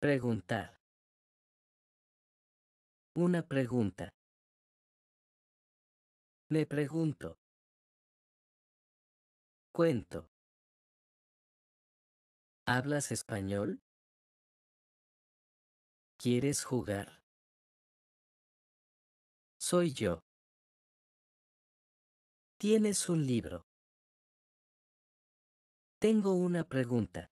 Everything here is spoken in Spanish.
Preguntar. Una pregunta. Me pregunto. Cuento. ¿Hablas español? ¿Quieres jugar? Soy yo. ¿Tienes un libro? Tengo una pregunta.